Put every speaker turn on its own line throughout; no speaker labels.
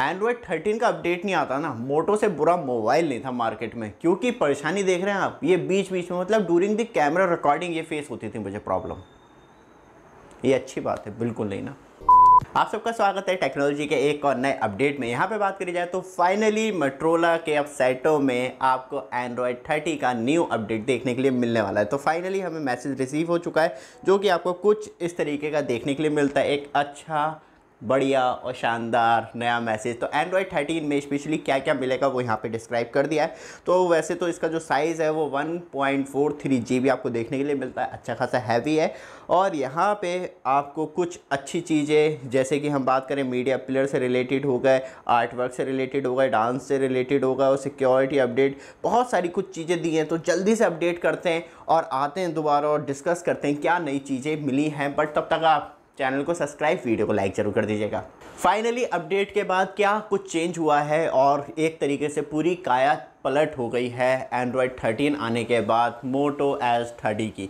Android thirteen का update नहीं आता ना मोटो से बुरा मोबाइल नहीं था मार्केट में क्योंकि परेशानी देख रहे हैं आप ये बीच बीच में मतलब डूरिंग द कैमरा रिकॉर्डिंग ये फेस होती थी मुझे प्रॉब्लम ये अच्छी बात है बिल्कुल नहीं ना आप सबका स्वागत है टेक्नोलॉजी के एक और नए अपडेट में यहाँ पे बात करी जाए तो फाइनली मेट्रोला के अपसेटों में आपको एंड्रॉयड 30 का न्यू अपडेट देखने के लिए मिलने वाला है तो फाइनली हमें मैसेज रिसीव हो चुका है जो कि आपको कुछ इस तरीके का देखने के लिए मिलता है एक अच्छा बढ़िया और शानदार नया मैसेज तो एंड्रॉयड थर्टीन में स्पेशली क्या क्या मिलेगा वो यहाँ पे डिस्क्राइब कर दिया है तो वैसे तो इसका जो साइज़ है वो 1.43 बी आपको देखने के लिए मिलता है अच्छा खासा हैवी है और यहाँ पे आपको कुछ अच्छी चीज़ें जैसे कि हम बात करें मीडिया प्लेयर से रिलेटेड हो गए आर्ट वर्क से रिलेटेड हो गए डांस से रिलेटेड हो गए और सिक्योरिटी अपडेट बहुत सारी कुछ चीज़ें दी हैं तो जल्दी से अपडेट करते हैं और आते हैं दोबारा और डिस्कस करते हैं क्या नई चीज़ें मिली हैं बट तब तक आप चैनल को सब्सक्राइब वीडियो को लाइक जरूर कर दीजिएगा फाइनली अपडेट के बाद क्या कुछ चेंज हुआ है और एक तरीके से पूरी काया पलट हो गई है एंड्रॉयड 13 आने के बाद मोटो एस 30 की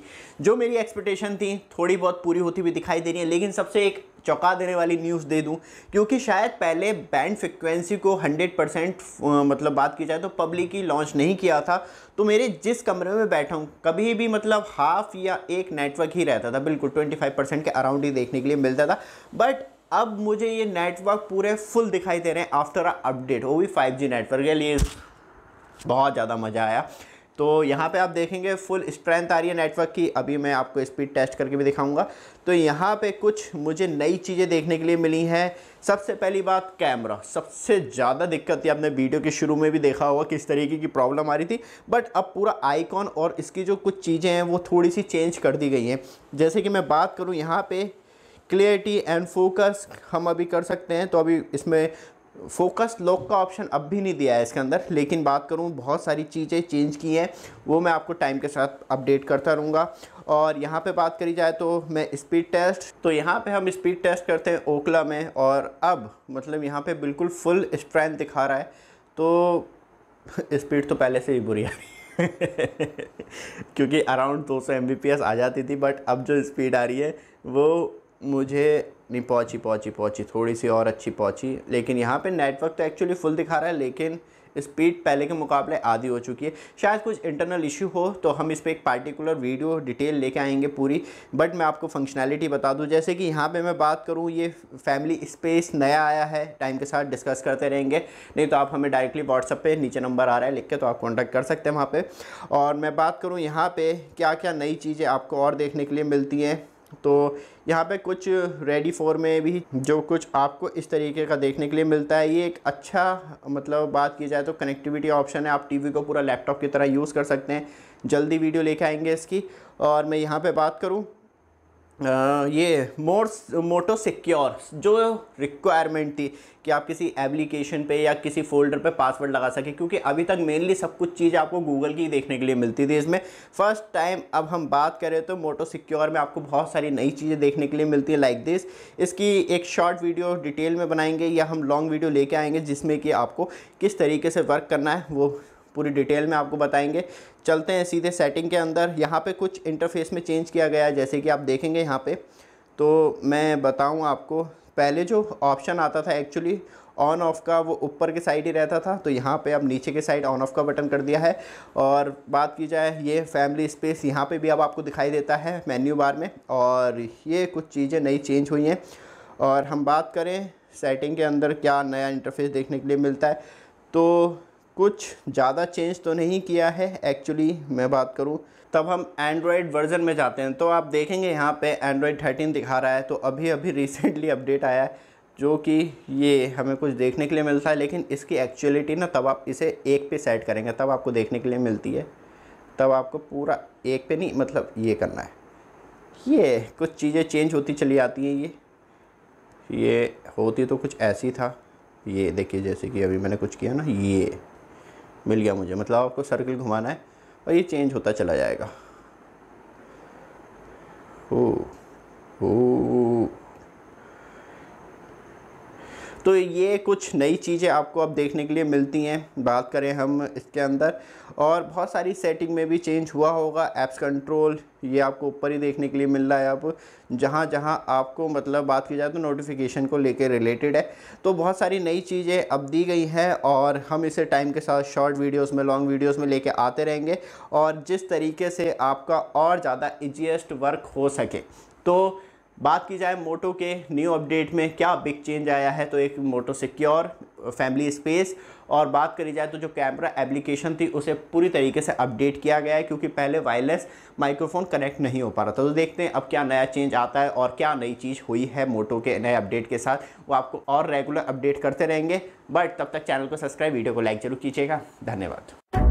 जो मेरी एक्सपेक्टेशन थी थोड़ी बहुत पूरी होती हुई दिखाई दे रही है लेकिन सबसे एक चौंका देने वाली न्यूज़ दे दूं क्योंकि शायद पहले बैंड फ्रिक्वेंसी को 100 परसेंट मतलब बात की जाए तो पब्लिक ही लॉन्च नहीं किया था तो मेरे जिस कमरे में बैठा हूँ कभी भी मतलब हाफ या एक नेटवर्क ही रहता था बिल्कुल ट्वेंटी परसेंट के अराउंड ही देखने के लिए मिलता था बट अब मुझे ये नेटवर्क पूरे फुल दिखाई दे रहे हैं आफ्टर अ अपडेट वो भी 5G नेटवर्क के लिए बहुत ज़्यादा मज़ा आया तो यहाँ पे आप देखेंगे फुल स्ट्रेंथ आ रही है नेटवर्क की अभी मैं आपको स्पीड टेस्ट करके भी दिखाऊंगा तो यहाँ पे कुछ मुझे नई चीज़ें देखने के लिए मिली हैं सबसे पहली बात कैमरा सबसे ज़्यादा दिक्कत थी आपने वीडियो के शुरू में भी देखा होगा किस तरीके की प्रॉब्लम आ रही थी बट अब पूरा आइकॉन और इसकी जो कुछ चीज़ें हैं वो थोड़ी सी चेंज कर दी गई हैं जैसे कि मैं बात करूँ यहाँ पर क्लियरिटी एंड फोकस हम अभी कर सकते हैं तो अभी इसमें फोकस लॉक का ऑप्शन अब भी नहीं दिया है इसके अंदर लेकिन बात करूँ बहुत सारी चीज़ें चेंज की हैं वो मैं आपको टाइम के साथ अपडेट करता रहूँगा और यहाँ पे बात करी जाए तो मैं स्पीड टेस्ट तो यहाँ पे हम स्पीड टेस्ट करते हैं ओखला में और अब मतलब यहाँ पे बिल्कुल फुल स्ट्रेंथ दिखा रहा है तो स्पीड तो पहले से ही बुरी आ रही क्योंकि अराउंड दो एम आ जाती थी बट अब जो स्पीड आ रही है वो मुझे नहीं पहुँची पहुँची पहुँची थोड़ी सी और अच्छी पहुँची लेकिन यहाँ पे नेटवर्क तो एक्चुअली फुल दिखा रहा है लेकिन स्पीड पहले के मुकाबले आधी हो चुकी है शायद कुछ इंटरनल इशू हो तो हम इस पर एक पार्टिकुलर वीडियो डिटेल लेके आएंगे पूरी बट मैं आपको फंक्शनैलिटी बता दूँ जैसे कि यहाँ पे मैं बात करूँ ये फैमिली स्पेस नया आया है टाइम के साथ डिस्कस करते रहेंगे नहीं तो आप हमें डायरेक्टली व्हाट्सअप पर नीचे नंबर आ रहा है लिख के तो आप कॉन्टैक्ट कर सकते हैं वहाँ पर और मैं बात करूँ यहाँ पर क्या क्या नई चीज़ें आपको और देखने के लिए मिलती हैं तो यहाँ पे कुछ रेडी फोर में भी जो कुछ आपको इस तरीके का देखने के लिए मिलता है ये एक अच्छा मतलब बात की जाए तो कनेक्टिविटी ऑप्शन है आप टीवी को पूरा लैपटॉप की तरह यूज़ कर सकते हैं जल्दी वीडियो लेके आएंगे इसकी और मैं यहाँ पे बात करूँ ये मोर मोटो सिक्योर जो रिक्वायरमेंट थी कि आप किसी एप्लीकेशन पे या किसी फोल्डर पे पासवर्ड लगा सकें क्योंकि अभी तक मेनली सब कुछ चीज़ आपको गूगल की देखने के लिए मिलती थी इसमें फर्स्ट टाइम अब हम बात करें तो मोटो सिक्योर में आपको बहुत सारी नई चीज़ें देखने के लिए मिलती है लाइक दिस इसकी एक शॉर्ट वीडियो डिटेल में बनाएंगे या हम लॉन्ग वीडियो लेके आएंगे जिसमें कि आपको किस तरीके से वर्क करना है वो पूरी डिटेल में आपको बताएंगे चलते हैं सीधे सेटिंग के अंदर यहाँ पे कुछ इंटरफेस में चेंज किया गया है जैसे कि आप देखेंगे यहाँ पे तो मैं बताऊँ आपको पहले जो ऑप्शन आता था एक्चुअली ऑन ऑफ का वो ऊपर के साइड ही रहता था तो यहाँ पे अब नीचे के साइड ऑन ऑफ का बटन कर दिया है और बात की जाए ये फैमिली स्पेस यहाँ पे भी अब आपको दिखाई देता है मेन्यू बार में और ये कुछ चीज़ें नई चेंज हुई हैं और हम बात करें सेटिंग के अंदर क्या नया इंटरफेस देखने के लिए मिलता है तो कुछ ज़्यादा चेंज तो नहीं किया है एक्चुअली मैं बात करूँ तब हम एंड्रॉयड वर्ज़न में जाते हैं तो आप देखेंगे यहाँ पे एंड्रॉयड 13 दिखा रहा है तो अभी अभी रिसेंटली अपडेट आया है जो कि ये हमें कुछ देखने के लिए मिलता है लेकिन इसकी एक्चुअलिटी ना तब आप इसे एक पे सेट करेंगे तब आपको देखने के लिए मिलती है तब आपको पूरा एक पे नहीं मतलब ये करना है ये कुछ चीज़ें चेंज होती चली जाती हैं ये ये होती तो कुछ ऐसी था ये देखिए जैसे कि अभी मैंने कुछ किया ना ये मिल गया मुझे मतलब आपको सर्कल घुमाना है और ये चेंज होता चला जाएगा ओ ओ तो ये कुछ नई चीज़ें आपको अब देखने के लिए मिलती हैं बात करें हम इसके अंदर और बहुत सारी सेटिंग में भी चेंज हुआ होगा एप्स कंट्रोल ये आपको ऊपर ही देखने के लिए मिल रहा है अब जहाँ जहाँ आपको मतलब बात की जाए तो नोटिफिकेशन को लेकर रिलेटेड है तो बहुत सारी नई चीज़ें अब दी गई हैं और हम इसे टाइम के साथ शॉर्ट वीडियोस में लॉन्ग वीडियोस में लेके आते रहेंगे और जिस तरीके से आपका और ज़्यादा इजीएस्ट वर्क हो सके तो बात की जाए मोटो के न्यू अपडेट में क्या बिग चेंज आया है तो एक मोटो सिक्योर फैमिली स्पेस और बात करी जाए तो जो कैमरा एप्लीकेशन थी उसे पूरी तरीके से अपडेट किया गया है क्योंकि पहले वायरलेस माइक्रोफोन कनेक्ट नहीं हो पा रहा था तो देखते हैं अब क्या नया चेंज आता है और क्या नई चीज़ हुई है मोटो के नए अपडेट के साथ वो आपको और रेगुलर अपडेट करते रहेंगे बट तब तक चैनल को सब्सक्राइब वीडियो को लाइक जरूर कीजिएगा धन्यवाद